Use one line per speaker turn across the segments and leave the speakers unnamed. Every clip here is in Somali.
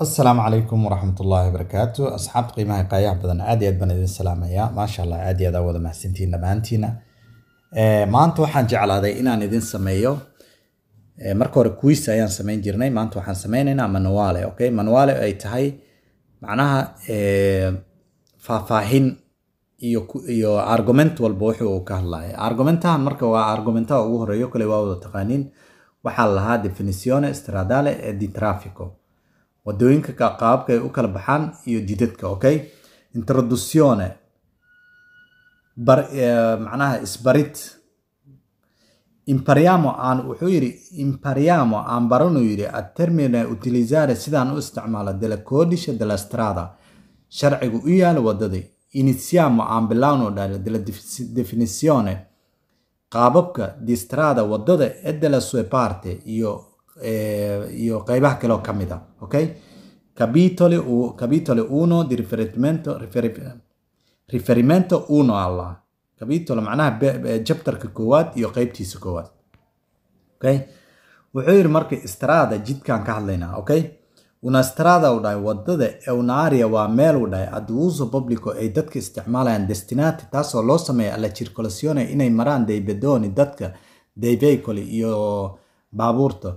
asalaamu calaykum waraxmatullaahi wabarakaatu asxaabta qiimaha qaayaha badan aad iyo aad baan idin salaamayaa maasha allah aad iyo aad aa wada mahadsantihiin dhammaantiina eh, maanta waxaan jeclaaday inaan idin sameeyo eh, marka hore kuis ayaan samayn jirnay maanta waxaan sameynaynaa manuale okay manuale ay tahay macnaha eh, faahfaahin iyo iyo argument walba wuxuu ka hadlaya argumentahan marka waa argumentaha ugu horeeyo kale waa wada taqaaniin waxaa la lahaa definicione stradale di trafico wadooyinka qaabka ay u kala baxaan iyo jidadka okay introducione eh, macnaha isbarid imperiamo aan wuxuu yidhi imperiamo aan baranuu yidhi a termine utilizzare sidaan u isticmaala dela codice della strada sharcigu u yaala wadada inisiamo aan bilowno dhale della definizione qaababka distrada wadada e della sue parte iyo Eh, iyo qeybaha kale ka mid a okay capitole, u, capitole di riferimento riferimento 1 alla capitole macnaha chapterka koowaad iyo qeybtiisa koowaad okay wuxuu yidhi marka istrada jidkaan ka hadlaynaa okay una strada u dhahay wadada eunaria waa meel u dhahay ad publico ay e dadka isticmaalayaan destinati taasoo loo sameeya alla circolazione inay maraan daybedoni dadka dayveykole iyo baabuurta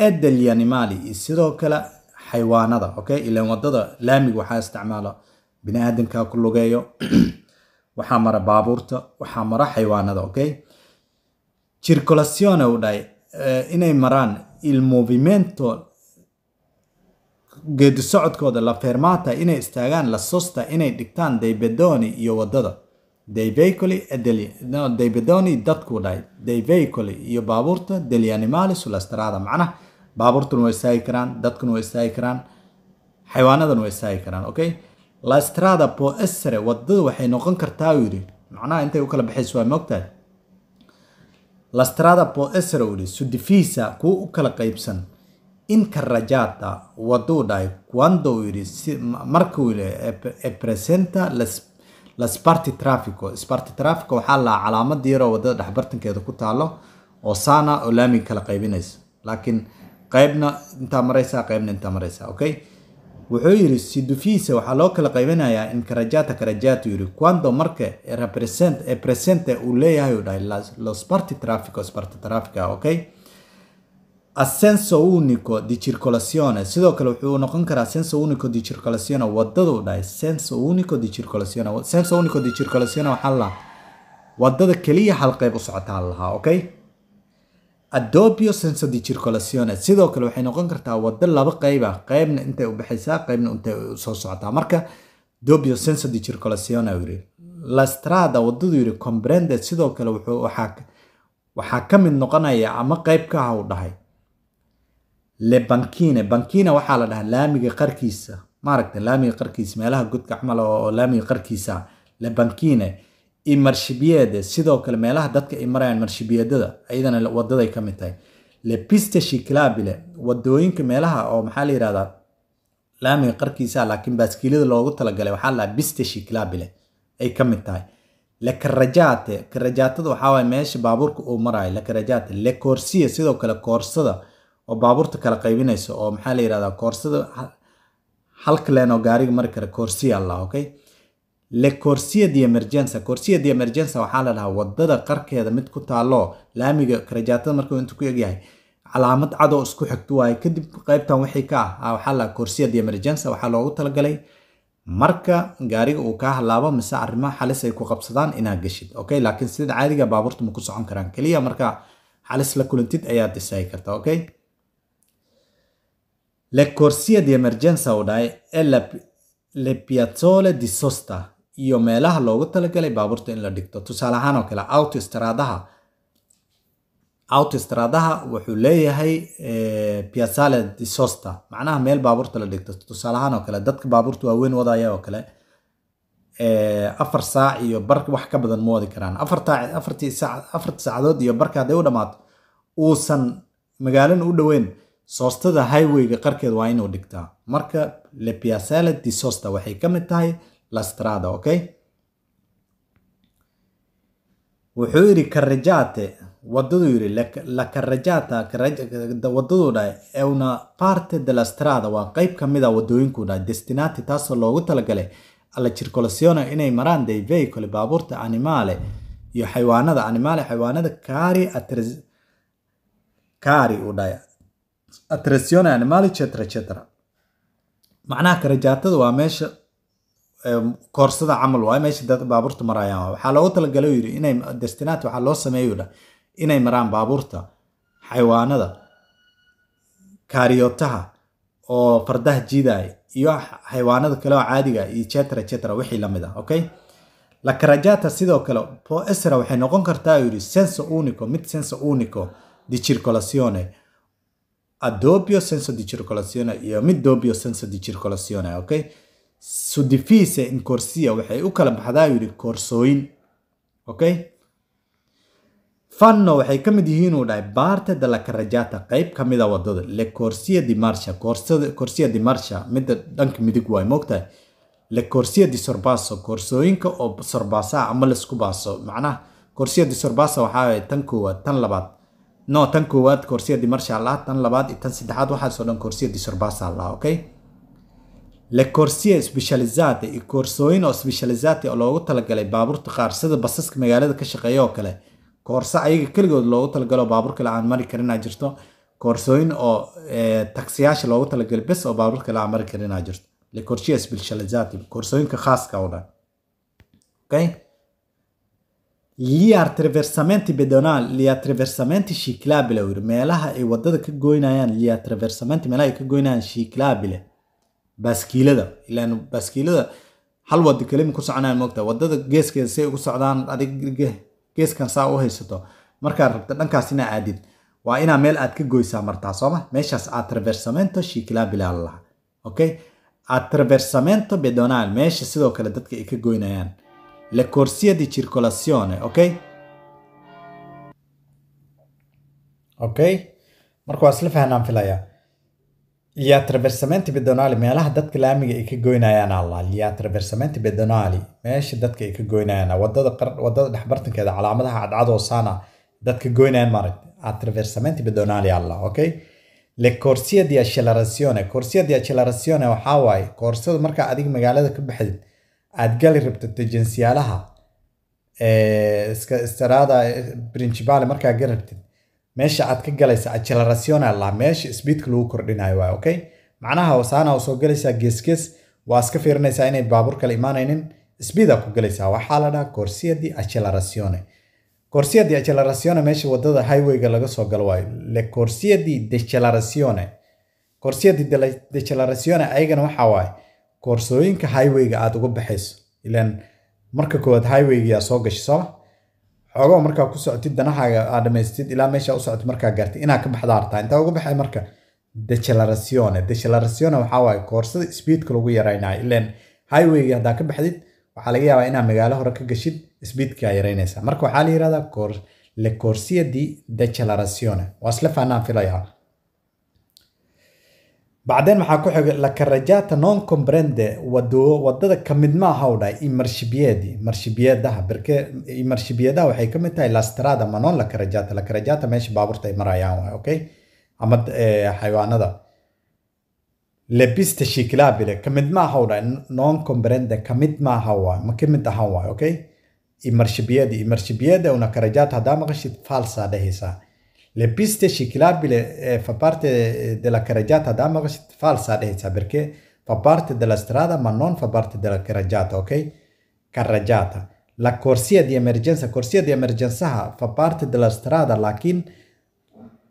aada li animali iyo sidoo kale xayawaanada okay ilaan wadada laamiga waxaa isticmaala bini aadamka ku lugeeyo waxaa mara baabuurta waxaa mara xayawaanada okay circulazione u dhahay eh, inay maraan il movimento geedi socodkooda la fermata inay istaagaan la sosta inay dhigtaan daybedoni iyo wadada dayveicoli eh, deli daybedoni dadku dhahay dayveicoli iyo baabuurta delianimali sulastrada macnaha baabuurtuna way istaagi karaan dadkuna way istaagi karaan xayawaanadana way istaagi karaan okay lastrada boesre wadadu waxay noqon kartaa uu yidhi macnaha intay u kala baxayso waa moogtahay lastrada boesre uu yidhi sudifisa kuwa u kala qaybsan incarrajata waduu dhahay cuando uu yidhi markuu yidhi e, e lasparti trafico sparti trafico waxaa lahaa calaamad yaroo wadada dhexbartankeeda ku taalo oo sana oo laamiga kala qaybinaysa laakiin qaybna intaa maraysaa qaybna intaa maraysaa okay wuxuu yidhi sidufiisa waxaa loo kala qaybinayaa inkarajata karajat yidhi quando marka e represent e presente uu leeyahay u dhahay los parti traficos trafica okay ascenso unico di circolazione sidoo kale wuxuu noqon karaa senso unico di circolazione wadada u dhahay senso unico di circolazione senso unico di circolazione waxaa la wadada keliya hal qayb u socotaa lahaa okay adobbio senso di circulazione sidoo kale waxay noqon kartaa waddo laba qeyba ah. qeybna intay u baxaysaa qeybna intay soo socotaa marka dobbio senso di circulazione uu lastrada wadadu yiri comprende sidoo kale waxaa ka mid noqonaya ama qeyb ka ah dhahay le bankine bankine waxaa la dhahaa laamiga qarkiisa maaragta laamiga qarkiisa meelaha godka axmal oo laamiga qarkiisa le bankine imarshibyede sidoo kale meelaha dadka ay marayaan marshibyedada ayadana wadaday ka mid tahay le shiklabile wadooyinka meelaha oo maxaa la yirahdaa laamiga qarkiisa laakiin baaskiilada loogu talagalay waxaa la piste shiklabile ay ka mid tahay le karajate karajaatada waxaa waay meesha baabuurka uu marayo le karajate le koorsiya sidoo kale koorsada oo baabuurta kala qaybinaysa oo maxaa la yirahdaa koorsada halka leen gaariga mari kara koorsiya allah okay le corsia di emergenza corsia di emergenza waxaa la dhahaa wadada qarkeeda mid ku taalo laamiga karajaatada markuu inta ku egyahay calaamad cadoo isku xigto waaye kadib qaybtan wixii ka ah, ah waxaa la corsia di emergenza waxaa loogu talagalay marka gaariga uu kaa halaabo mise arrimaha xalis ay ku qabsadaan inaad geshid okay laakiin sida caadiga baabuurta ma ku socon karaan keliya marka xalis la kulantid ayaad disaay kartaa okay le corsia di emergenza u dhahay e le piazzole di sosta iyo meelaha loogu talagalay baabuurta in la dhigto tusaale ahaan oo kale outstradaha outstradaha wuxuu leeyahay eh, piazzale di sosta macnaha meel baabuurta la dhigto tusaale ahaan oo kale dadka baabuurta waaweyn wadaya oo kale eh, afar saac iyo bar wax ka badan ma wadi karaan afartii saacadood iyo barka hadday u dhamaato uusan magaalana u dhoweyn soostada highwayga qarkeed waa inuu dhigtaa marka le piazzale di waxay ka mid tahay la strada, ok? wuxuu yidhi carreggiate wadaduu yidhi la carreggiata wadaduu dhahay una parte della strada waa qeyb ka mid a ah destinati taasoo loogu talagalay alla circolazione inay maraan dei veicoli baabuurta animaale iyo xayawaanada animaale xayawaanada kaari kaari uu dhahay attrazione animale cetra cetra macnaha carreggiatada waa meesha koorsada camal waa meesha dad baabuurta maraayaan waxaa loogu talagalay yidhi inay destinaat waxaa loo sameeya inay maraan baabuurta xayawaanada kaariyootaha oo fardaha jiidaya iyo xayawaanada kale oo caadiga iyo ah, cetera cetera wixii la mid ah, okay la sidoo kale poesra waxay noqon kartaa yidhi senso unico mid senso unico di circolazione adobio senso di circolazione iyo mid dobio senso di circolazione okay sudifise incorsia waxay u kala baxdaa yidhi koorsooyin okay fanno waxay ka mid yihiin uu dhahay baarte de la qayb ka mida wadada le corsia di marsha corsia di marsha midda dhanka midig waay moogtahay le corsia di sorbaso koorsooyinka oo sorbaasaa ama laisku baaso macnaha corsia di sorbasa waxaa tan koowaad tan labaad no tan koowaad corsia di marsha laha tan labaad tan saddexaad waxaasoo dhan corsia di sorbasa laha okay le korsiye sbeshalizate iyo koorsooyin oo sbeshalizate oo loogu talagalay baabuurta qaar sida basaska magaalada ka shaqeeya oo kale koorse ayaga keligood loogu talagalo baabuur kale aan mari karinaa jirto koorsooyin oo eh, taksiyaasha loogu talagalay bes oo baabuur kale aan mari karinaa jirto le korsiye sbeshalizate koorsooyinka khaaska oo dhan okay? gli attraversamenti bedonal li attraversamenti shiiklaabile meelaha ay wadada ka goynayaan li attraversamenti meelaha ay ka goynayaan shiiklaabile baaskiilada ilan baaskiilada hal wada kelima ku soconaan moogta wadada geeskeeda say ugu socdaan adig geeskan saa u haysato markaad rabto dhankaas inaa aadid waa inaa meel aad ka goysaa martaa sooma meeshaas atraversamento shikilaabilaal laha okay atraversamento bedonal meesha sidoo kale dadka ay ka goynayaan la corsia di circolazione okay okay marka waa isla fahnaan filayaa gli atraversamenti pedonali meelaha dadka laamiga ay ka goynayaan allah gli atraversamenti pedonali meesha dadka ay ka goynayaan wadada dhexbartankeeda calaamadaha cadcadoo sana dadka goynayaan maaragta atraversamenti pedonali allah okay le corsia di accelerazione corsia di accelerazione waxaa waaye koorsada markaa adig magaalada ka baxdid aad gali rabto tejensiyaalaha iska principale markaa gali rabtid meesha aad ka galaysa accelerationala meesha speedka lagu kordhinayo waay okay macnaha wasaana soo galaysaa geesgees waa iska fiirinaysaa inay baabuur kale imaanaynin speed ku galaysaa waxaa la dhaha corsia di accelerazione corsia meesha wadada highwayga laga soo galo waayo le corsia di decelerazione corsia di ayagana waxaa waaye koorsooyinka highwayga aada uga baxayso ilaan marka koowaad highwayga yaa soo gashay sooma xoogo markaa ku socotid danahaaga aa dhamaystid ilaa meeshaa u socotid markaa gaartid inaa ka baxdaa rabtaa intaa uga baxay marka declarasione declarasione waxaa waaye koorsada sbiidka lagu yaraynaya ilan highwayga haddaa ka baxdid waxaa laga yaabaa inaa magaalo hore ka gashid speedkaa yaraynaysa marka waxaa la yirahdaa le corsia di declarasione waa isla faanaan filayaa بعدين maxaa ku xiga la non comprende wadada ka mid ma aha dha imarshibiyadi marshibiyadaha berke imarshibiyadaha waxay ka mid tahay la strada non la karajata meesha baabuurta ay marayaan waay okay ama eh, xayawaanada lebista shikilabile ka mid non comprende ka mid ma aha ahaan waay okay imarshibiyadi imarshibiyada una karajata hadaa maqashid falsa dhahaysaa Le piste ciclabile eh, fa parte eh, della carreggiata Damaris falsa eh, adesso perché fa parte della strada ma non fa parte della carreggiata, ok? Carreggiata. La corsia di emergenza, corsia di emergenza fa parte della strada, lakin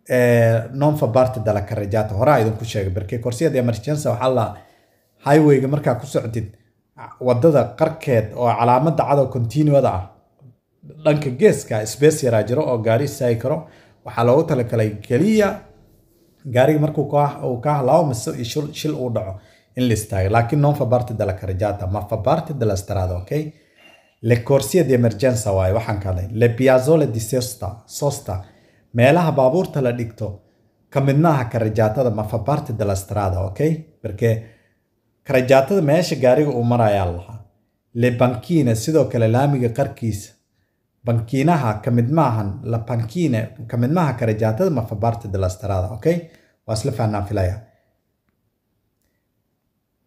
eh, non fa parte dalla carreggiata. Horaa idinku sheegay barkee korsiya di emergency waxaa la highwayga markaa ku socdid wadada qarkeed oo calaamada cadow continuada ah dhanka geeska space jiro oo gaari istaagi karo waxaa loogu talagalay keliya gaariga markuu ka halao mise shil uu dhaco in la istaago laakiin non fa parte della carreggiata ma fa parte della strada okay le corsie di emergenza waaye waxaan ka le piazzole di sosta sosta meelaha baabuurta la dhigto ka midnaha karajaatada ma fa parte della strada okay perché karajaatada meesha gaariga uu marayaa lahaa le bankina sidoo kale laamiga qarkiisa bankiinaha kamid maahan la pankine ka mid maaha karajaatada marfa parte de la okay waa isla fahnaan filaya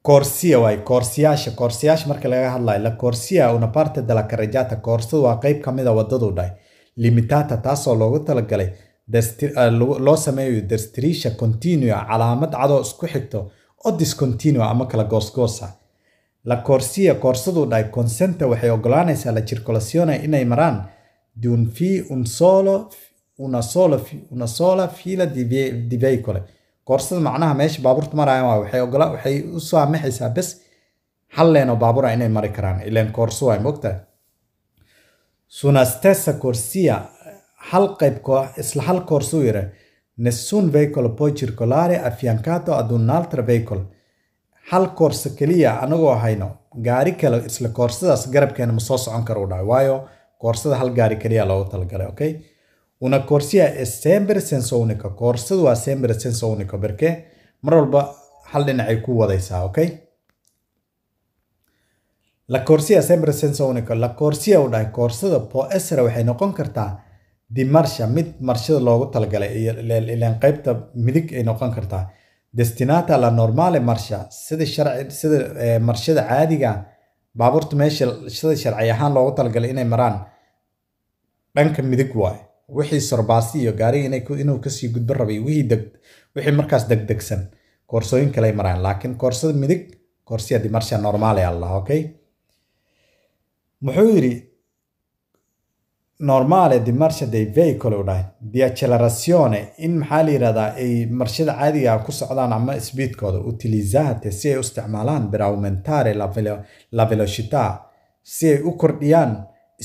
koorsiya waay koorsiyaasha koorsiyaasha marka laga hadlayo la koorsiya una parte de la karajata koorsadu waa qeyb kamid wadadu dhay limitata taasoo loogu talagalay ah, loo sameeyo destrisha continua calaamad cadoo isku xigto oo discontinua ama kala goosgoosa La Corsia koorsadu dhahay Consente waxay ogolaanaysaa la Circolazione inay maraan di un fi un solo una solo una sola fila di, di veicole koorsada macnaha meesha baabuurta maraayan waa waxay ogola waxay u saamaxaysaa bes hal leen baabura inay mari karaan ileen koorso waay moogtahay suna stessa hal qayb isla hal koorsuu yidha nessun veicolo poi circolare affiancato ad un hal koorse keliya anagoo hayno gaari kale isla koorsadaas garabkeena ma soo socon kara u dhahay waayo koorsada hal gaari keliya loogu talagalay okay una corsia es sempre senso unico koorsadu waa sempre senso unico berke mar walba hal dhinacay ku wadaysaa okay la corsia sempre senso unico la corsia u dhahay koorsada po waxay noqon kartaa dimarsha mid marshada loogu talagalay ileen qaybta midig ay noqon kartaa destinata la normale marsha sida sida eh, marshada caadiga baabuurta meesha sida sharci ahaan loogu talagalay inay maraan dhanka midig waay wixii sorbaasi iyo gaariga inuu kasii gudbo rabay wixii markaas degdegsan koorsooyin kale maraan laakiin koorsada midig koorsi haddii marsha normaale allah okay muxuu yidhi normale di marcia dei vehicle u dhahay the accelerazione in maxaa la yidhahdaa ay marshada caadiga ah ku socdaan ama speedkooda utilizate si ay u isticmaalaan per aumentare la velocità si ay u kordhiyaan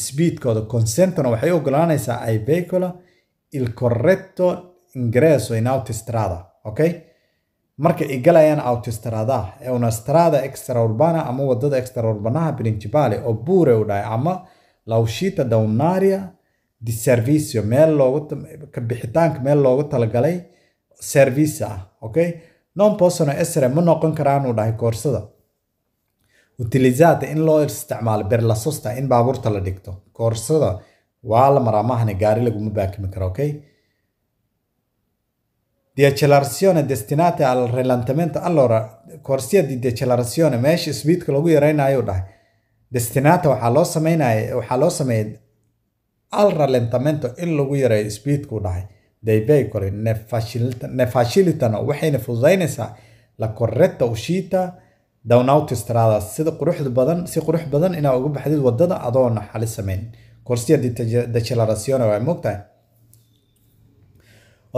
speedkooda consentona waxay ogolaanaysaa ay vehiculo il corretto ingreso in autostrada okay marka ay galayaan autostradaha una strada extra ama wadada extra principale oo buure u dhahay ama lawshiita downaria deservicio meel loogu ka bixitaanka meel loogu talagalay service ah okay non persono esre ma noqon karaanuu dhahay koorsada utilizata in loo isticmaalo berlasosta in baabuurta la dhigto koorsada waa la maraa maahane gaari laguma baakimi karo okay decelerazione destinate al relantamento allora corsia di decelerazione meesha speedka lagu yaraynayo dhahay destinata waxaa loo sameynay waxaa loo sameeyay al ralentamento in lagu yareeyo speedku dhahay daybaycoli nefashilitano waxayna fududaynaysaa la correta ushita downautostrada sida quruxda badan si qurux badan inaa uga baxdid wadada adoona xali samayn corsia deceleracione waa moogtahay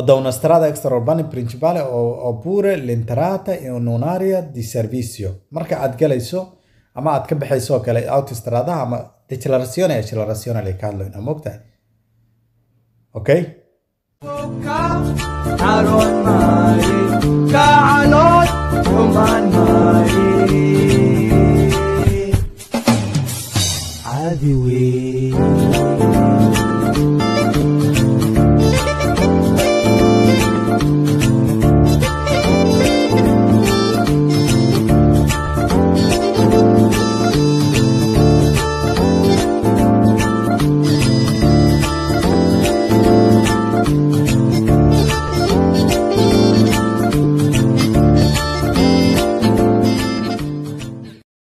da una strada extraurbani principale oo pure linterata e nunaria di servicio marka aad galayso ama aad ka baxayso oo kale autostradaha ama declaracion declaracion lay ka hadlayna moogtahay okay عادي وين